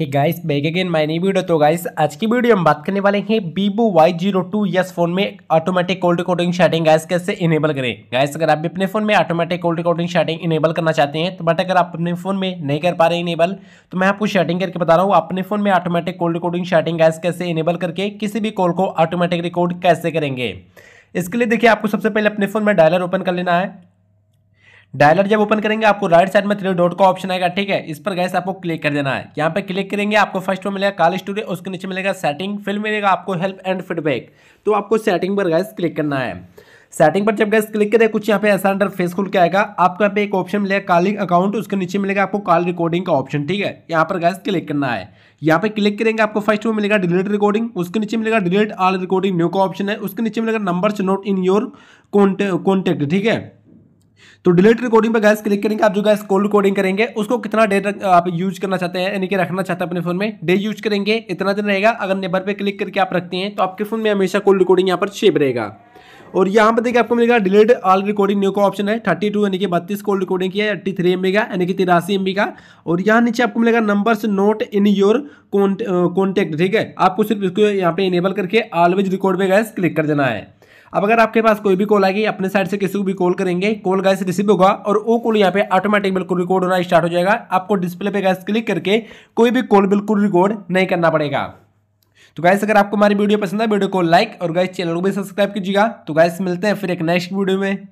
hey guys back again my नई video तो guys आज की वीडियो हम बात करने वाले हैं Vivo Y zero two S phone में automatic call recording setting guys कैसे इनेबल करें गाइस अगर आप भी अपने फोन में automatic call recording setting enable करना चाहते हैं तो बट अगर आप अपने फोन में नहीं कर पा रहे इनेबल तो मैं आपको शेडिंग करके बता रहा हूँ अपने फोन में automatic call recording setting guys कैसे इनेबल करके किसी भी कॉल को ऑटोमेटिक रिकॉर्ड कैसे करेंगे इसके लिए देखिए आपको सबसे पहले अपने फोन में डायलर ओपन कर लेना है डायलर जब ओपन करेंगे आपको राइट साइड में थ्री डॉट का ऑप्शन आएगा ठीक है इस पर गैस आपको क्लिक कर देना है यहाँ पे क्लिक करेंगे आपको फर्स्ट में मिलेगा काल स्टूडियो उसके नीचे मिलेगा सेटिंग फिर मिलेगा आपको हेल्प एंड फीडबैक तो आपको सेटिंग पर गैस क्लिक करना है सेटिंग पर जब गैस क्लिक करें कुछ यहाँ पे ऐसा अंडर फेस खुल के आएगा आपको यहाँ पे एक ऑप्शन मिलेगा कॉलिंग अकाउंट उसके नीचे मिलेगा आपको कॉल रिकॉर्डिंग का ऑप्शन ठीक है यहाँ पर गैस क्लिक करना है यहाँ पे क्लिक करेंगे आपको फर्स्ट में मिलेगा डिलीट रिकॉर्डिंग उसके नीचे मिलेगा डिलीट ऑल रिकॉर्डिंग न्यू का ऑप्शन है उसके नीचे मिलेगा number not in your contact ठीक है तो डिलीट रिकॉर्डिंग पर गैस क्लिक करेंगे आप जो गैस कॉल रिकॉर्डिंग करेंगे उसको कितना डे आप यूज करना चाहते हैं यानी कि रखना चाहते हैं अपने फोन में डे यूज करेंगे इतना दिन रहेगा अगर नेबर पे क्लिक करके आप रखते हैं तो आपके फोन में हमेशा कॉल रिकॉर्डिंग यहाँ पर शेप रहेगा और यहाँ पर देखिए आपको मिलेगा डिलीट ऑल रिकॉर्डिंग न्यू का ऑप्शन है थर्टी टू यानी कि बत्तीस कोल्ड रिकॉर्डिंग की है एट्टी थ्री एम का यानी कि तिरासी एम का और यहाँ नीचे आपको मिलेगा numbers not in your contact ठीक है आपको सिर्फ इसको यहाँ पे इनेबल करके ऑलवेज रिकॉर्ड पर गैस क्लिक कर देना है अब अगर आपके पास कोई भी कॉल आएगी अपने साइड से किसी को भी कॉल करेंगे कॉल गैस रिसीव होगा और वो कॉल यहाँ पे ऑटोमेटिक बिल्कुल रिकॉर्ड होना स्टार्ट हो जाएगा आपको डिस्प्ले पे गैस क्लिक करके कोई भी कॉल बिल्कुल रिकॉर्ड नहीं करना पड़ेगा तो गैस अगर आपको हमारी वीडियो पसंद है वीडियो को लाइक और गैस चैनल को भी सब्सक्राइब कीजिएगा तो गैस मिलते हैं फिर एक नेक्स्ट वीडियो में